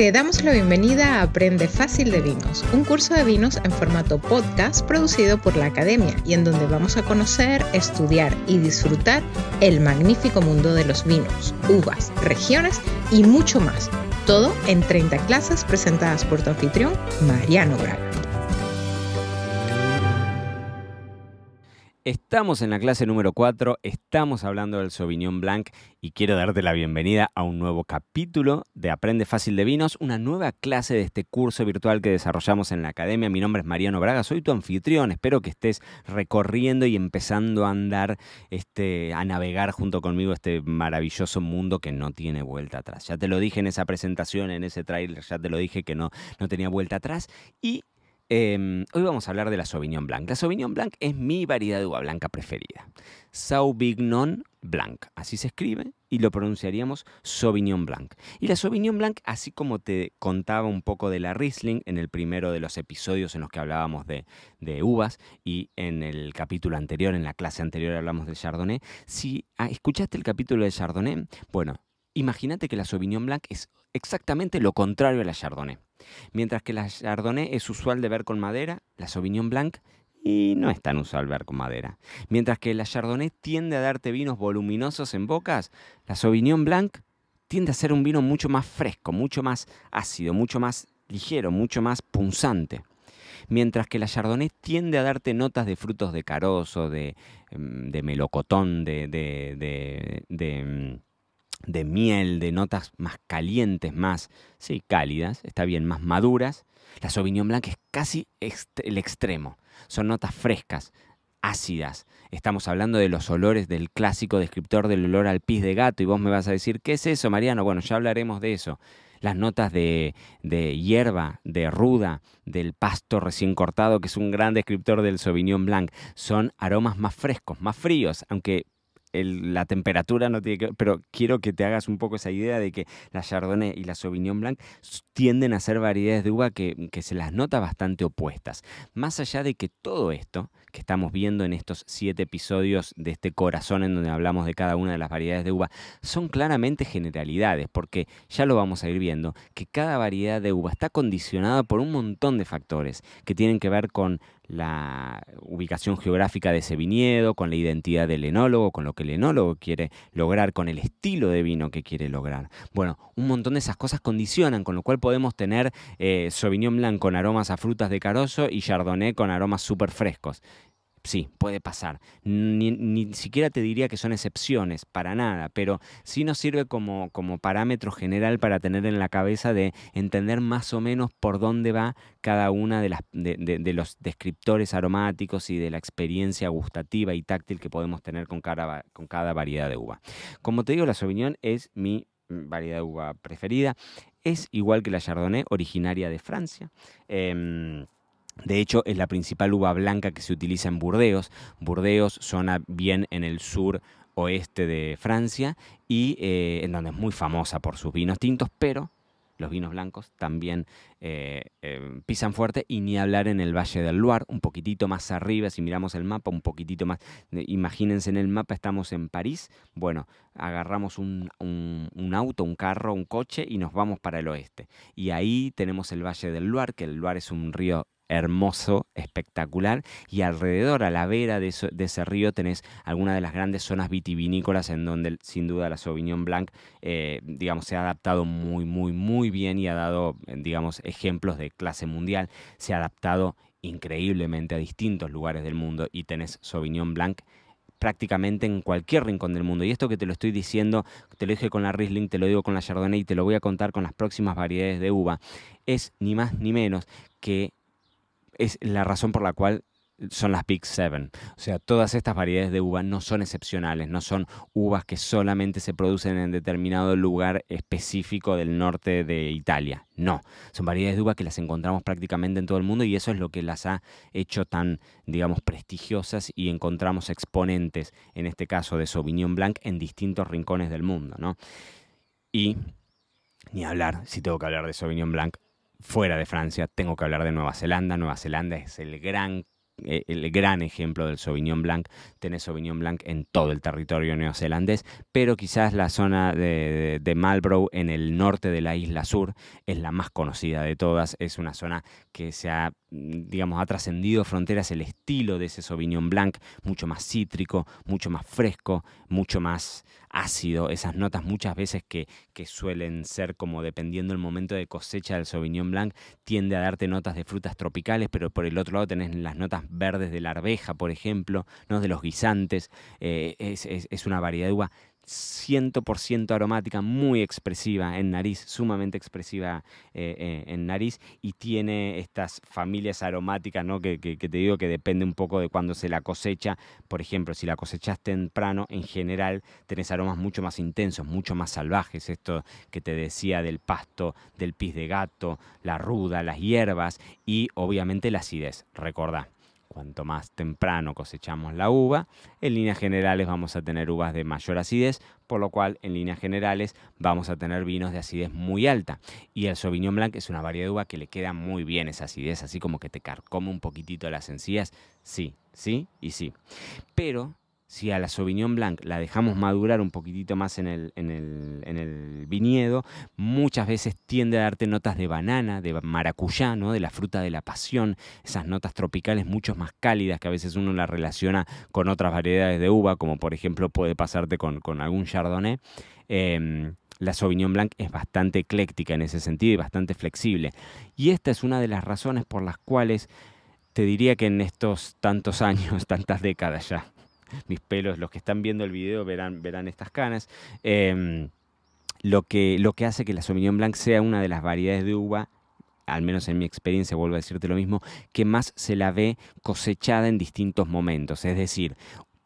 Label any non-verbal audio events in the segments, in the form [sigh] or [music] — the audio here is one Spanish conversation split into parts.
Te damos la bienvenida a Aprende Fácil de Vinos, un curso de vinos en formato podcast producido por la Academia y en donde vamos a conocer, estudiar y disfrutar el magnífico mundo de los vinos, uvas, regiones y mucho más. Todo en 30 clases presentadas por tu anfitrión, Mariano Braga. Estamos en la clase número 4, estamos hablando del Sauvignon Blanc y quiero darte la bienvenida a un nuevo capítulo de Aprende Fácil de Vinos, una nueva clase de este curso virtual que desarrollamos en la academia. Mi nombre es Mariano Braga, soy tu anfitrión, espero que estés recorriendo y empezando a andar, este, a navegar junto conmigo este maravilloso mundo que no tiene vuelta atrás. Ya te lo dije en esa presentación, en ese trailer, ya te lo dije que no, no tenía vuelta atrás y Em, hoy vamos a hablar de la Sauvignon Blanc. La Sauvignon Blanc es mi variedad de uva blanca preferida. Sauvignon Blanc, así se escribe y lo pronunciaríamos Sauvignon Blanc. Y la Sauvignon Blanc, así como te contaba un poco de la Riesling en el primero de los episodios en los que hablábamos de, uvas y en el capítulo anterior, en la clase anterior hablamos de Chardonnay, si ah, escuchaste el capítulo de Chardonnay, bueno, Imagínate que la Sauvignon Blanc es exactamente lo contrario a la Chardonnay. Mientras que la Chardonnay es usual de ver con madera, la Sauvignon Blanc y no es tan usual ver con madera. Mientras que la Chardonnay tiende a darte vinos voluminosos en bocas, la Sauvignon Blanc tiende a ser un vino mucho más fresco, mucho más ácido, mucho más ligero, mucho más punzante. Mientras que la Chardonnay tiende a darte notas de frutos de carozo, de, em, melocotón, de em, de miel, de notas más calientes, más, sí, cálidas, está bien, más maduras. La Sauvignon Blanc es casi el extremo. Son notas frescas, ácidas. Estamos hablando de los olores del clásico descriptor del olor al pis de gato y vos me vas a decir, ¿qué es eso, Mariano? Bueno, ya hablaremos de eso. Las notas de, de hierba, de ruda, del pasto recién cortado, que es un gran descriptor del Sauvignon Blanc, son aromas más frescos, más fríos, aunque la temperatura no tiene que pero quiero que te hagas un poco esa idea de que la Chardonnay y la Sauvignon Blanc tienden a ser variedades de uva mm, que se las nota bastante opuestas. Más allá de que todo esto que estamos viendo en estos siete episodios de este corazón en donde hablamos de cada una de las variedades de uva, son claramente generalidades, porque ya lo vamos a ir viendo, que cada variedad de uva está condicionada por un montón de factores que tienen que ver con la ubicación geográfica de ese viñedo, con la identidad del enólogo, con lo que el enólogo quiere lograr, con el estilo de vino que quiere lograr. Bueno, un montón de esas cosas condicionan, con lo cual podemos tener eh, Sauvignon Blanc con aromas a frutas de carozo y Chardonnay con aromas súper frescos sí, puede pasar. Ni, siquiera te diría que son excepciones, para nada, pero sí nos sirve como, como parámetro general para tener en la cabeza de entender más o menos por dónde va cada una de, las, de, los descriptores aromáticos y de la experiencia gustativa y táctil que podemos tener con cada, con cada variedad de uva. Como te digo, la Sauvignon es mi variedad de uva preferida. Es igual que la Chardonnay, originaria de Francia. Em, de hecho, es la principal uva blanca que se utiliza en Burdeos. Burdeos, zona bien en el sur oeste de Francia, y eh, en donde es muy famosa por sus vinos tintos, pero los vinos blancos también eh, eh, pisan fuerte y ni hablar en el Valle del Loire, un poquitito más arriba, si miramos el mapa, un poquitito más, imagínense en el mapa, estamos en París, bueno, agarramos un, un, auto, un carro, un coche y nos vamos para el oeste. Y ahí tenemos el Valle del Loire, que el Loire es un río hermoso, espectacular, y alrededor, a la vera de, ese río, tenés alguna de las grandes zonas vitivinícolas en donde sin duda la Sauvignon Blanc, eh, digamos, se ha adaptado muy, muy, muy bien y ha dado, digamos, ejemplos de clase mundial, se ha adaptado increíblemente a distintos lugares del mundo y tenés Sauvignon Blanc prácticamente en cualquier rincón del mundo. Y esto que te lo estoy diciendo, te lo dije con la Riesling, te lo digo con la Chardonnay y te lo voy a contar con las próximas variedades de uva, es ni más ni menos que es la razón por la cual son las Big Seven. O sea, todas estas variedades de uva no son excepcionales, no son uvas que solamente se producen en determinado lugar específico del norte de Italia. No, son variedades de uva que las encontramos prácticamente en todo el mundo y eso es lo que las ha hecho tan, digamos, prestigiosas y encontramos exponentes, en este caso de Sauvignon Blanc, en distintos rincones del mundo, ¿no? Y, ni hablar, si tengo que hablar de Sauvignon Blanc, fuera de Francia, tengo que hablar de Nueva Zelanda. Nueva Zelanda es el gran e, el gran ejemplo del Sauvignon Blanc. Tenés Sauvignon Blanc en todo el territorio neozelandés, pero quizás la zona de, Marlborough en el norte de la isla sur es la más conocida de todas. Es una zona que se ha, digamos, ha trascendido fronteras el estilo de ese Sauvignon Blanc, mucho más cítrico, mucho más fresco, mucho más ácido, esas notas muchas veces que, que suelen ser como dependiendo el momento de cosecha del Sauvignon Blanc, tiende a darte notas de frutas tropicales, pero por el otro lado tenés las notas verdes de la arveja, por ejemplo, ¿no? de los guisantes. Eh, es, una variedad de uva 100% aromática, muy expresiva en nariz, sumamente expresiva eh, eh, en nariz y tiene estas familias aromáticas ¿no? que, te digo que depende un poco de cuando se la cosecha. Por ejemplo, si la cosechas temprano, en general tenés aromas mucho más intensos, mucho más salvajes. Esto que te decía del pasto, del pis de gato, la ruda, las hierbas y obviamente la acidez. Recordá, Cuanto más temprano cosechamos la uva, en líneas generales vamos a tener uvas de mayor acidez, por lo cual en líneas generales vamos a tener vinos de acidez muy alta. Y el Sauvignon Blanc es una variedad de uva que le queda muy bien esa acidez, así como que te carcome un poquitito las encías. Sí, sí y sí. Pero si a la Sauvignon Blanc la dejamos madurar un poquitito más en el, viñedo, muchas veces tiende a darte notas de banana, de maracuyá, de la fruta de la pasión, esas notas tropicales mucho más cálidas que a veces uno la relaciona con otras variedades de uva, como por ejemplo puede pasarte con, algún chardonnay. Em, la Sauvignon Blanc es bastante ecléctica en ese sentido y bastante flexible. Y esta es una de las razones por las cuales te diría que en estos tantos [laughs] años, tantas décadas ya, [laughs] mis pelos, los que están viendo el video verán, verán estas canas. Em, lo, que, lo que hace que la Sauvignon Blanc sea una de las variedades de uva al menos en mi experiencia, vuelvo a decirte lo mismo, que más se la ve cosechada en distintos momentos. Es decir,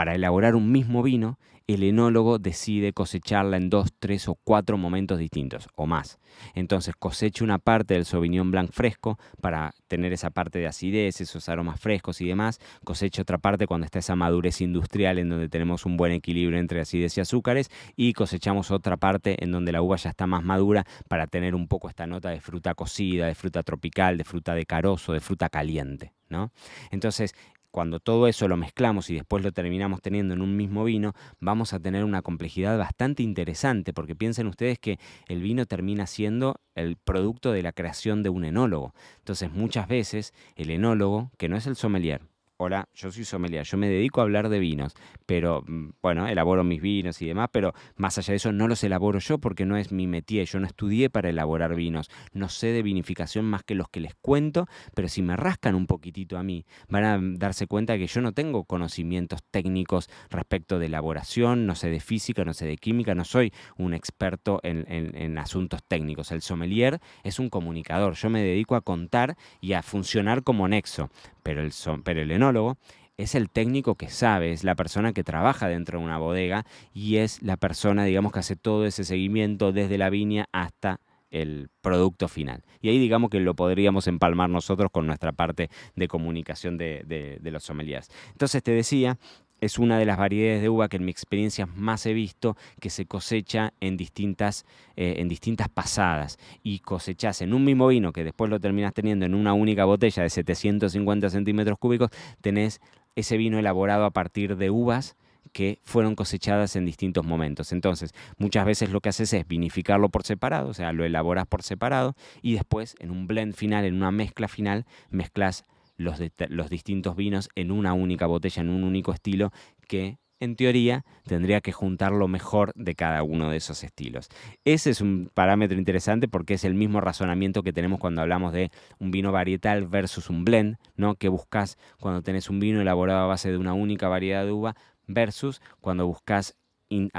para elaborar un mismo vino, el enólogo decide cosecharla en dos, tres o cuatro momentos distintos o más. Entonces cosecha una parte del Sauvignon Blanc fresco para tener esa parte de acidez, esos aromas frescos y demás. Cosecha otra parte cuando está esa madurez industrial en donde tenemos un buen equilibrio entre acidez y azúcares. Y cosechamos otra parte en donde la uva ya está más madura para tener un poco esta nota de fruta cocida, de fruta tropical, de fruta de carozo, de fruta caliente. ¿no? Entonces, cuando todo eso lo mezclamos y después lo terminamos teniendo en un mismo vino, vamos a tener una complejidad bastante interesante, porque piensen ustedes que el vino termina siendo el producto de la creación de un enólogo. Entonces muchas veces el enólogo, que no es el sommelier, hola, yo soy sommelier, yo me dedico a hablar de vinos, pero mm, bueno, elaboro mis vinos y demás, pero más allá de eso no los elaboro yo porque no es mi métier, yo no estudié para elaborar vinos, no sé de vinificación más que los que les cuento, pero si me rascan un poquitito a mí, van a darse cuenta que yo no tengo conocimientos técnicos respecto de elaboración, no sé de física, no sé de química, no soy un experto en, en asuntos técnicos. El sommelier es un comunicador, yo me dedico a contar y a funcionar como nexo pero el, son, pero el enólogo es el técnico que sabe, es la persona que trabaja dentro de una bodega y es la persona, digamos, que hace todo ese seguimiento desde la viña hasta el producto final. Y ahí digamos que lo podríamos empalmar nosotros con nuestra parte de comunicación de, los sommeliers. Entonces te decía es una de las variedades de uva que en mi experiencia más he visto que se cosecha en distintas, eh, en distintas pasadas y cosechas en un mismo vino que después lo terminas teniendo en una única botella de 750 centímetros cúbicos, tenés ese vino elaborado a partir de uvas que fueron cosechadas en distintos momentos. Entonces, muchas veces lo que haces es vinificarlo por separado, o sea, lo elaboras por separado y después en un blend final, en una mezcla final, mezclas los, distintos vinos en una única botella, en un único estilo, que en teoría, tendría que juntar lo mejor de cada uno de esos estilos. Ese es un parámetro interesante porque es el mismo razonamiento que tenemos cuando hablamos de un vino varietal versus un blend, ¿no? Que buscas cuando tenés un vino elaborado a base de una única variedad de uva versus cuando buscas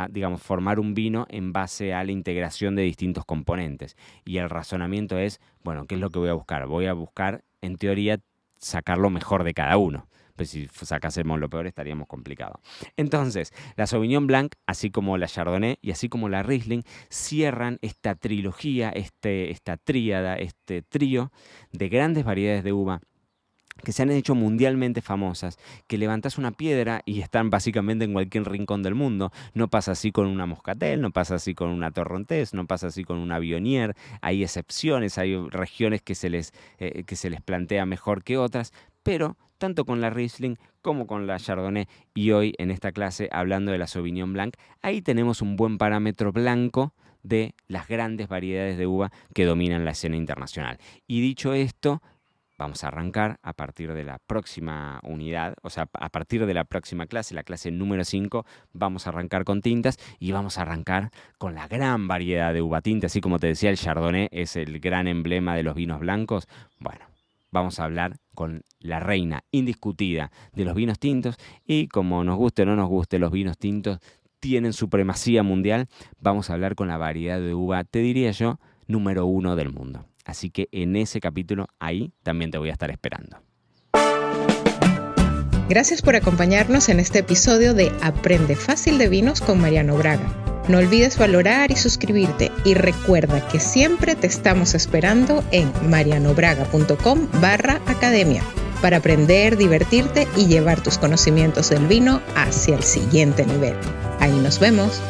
digamos, formar un vino en base a la integración de distintos componentes. Y el razonamiento es, bueno, ¿qué es lo que voy a buscar? Voy a buscar, en teoría, sacar lo mejor de cada uno. Pues si sacásemos lo peor estaríamos complicados. Entonces, la Sauvignon Blanc, así como la Chardonnay y así como la Riesling, cierran esta trilogía, este, esta tríada, este trío de grandes variedades de uva que se han hecho mundialmente famosas, que levantas una piedra y están básicamente en cualquier rincón del mundo. No pasa así con una moscatel, no pasa así con una torrontés, no pasa así con una avionier. Hay excepciones, hay regiones que se les, eh, que se les plantea mejor que otras, pero tanto con la Riesling como con la Chardonnay y hoy en esta clase hablando de la Sauvignon Blanc, ahí tenemos un buen parámetro blanco de las grandes variedades de uva que dominan la escena internacional. Y dicho esto, vamos a arrancar a partir de la próxima unidad, o sea, a partir de la próxima clase, la clase número 5, vamos a arrancar con tintas y vamos a arrancar con la gran variedad de uva tinta, así como te decía, el Chardonnay es el gran emblema de los vinos blancos. Bueno, vamos a hablar con la reina indiscutida de los vinos tintos y como nos guste o no nos guste, los vinos tintos tienen supremacía mundial, vamos a hablar con la variedad de uva, te diría yo, número uno del mundo. Así que en ese capítulo ahí también te voy a estar esperando. Gracias por acompañarnos en este episodio de Aprende Fácil de Vinos con Mariano Braga. No olvides valorar y suscribirte y recuerda que siempre te estamos esperando en marianobraga.com barra academia para aprender, divertirte y llevar tus conocimientos del vino hacia el siguiente nivel. Ahí nos vemos.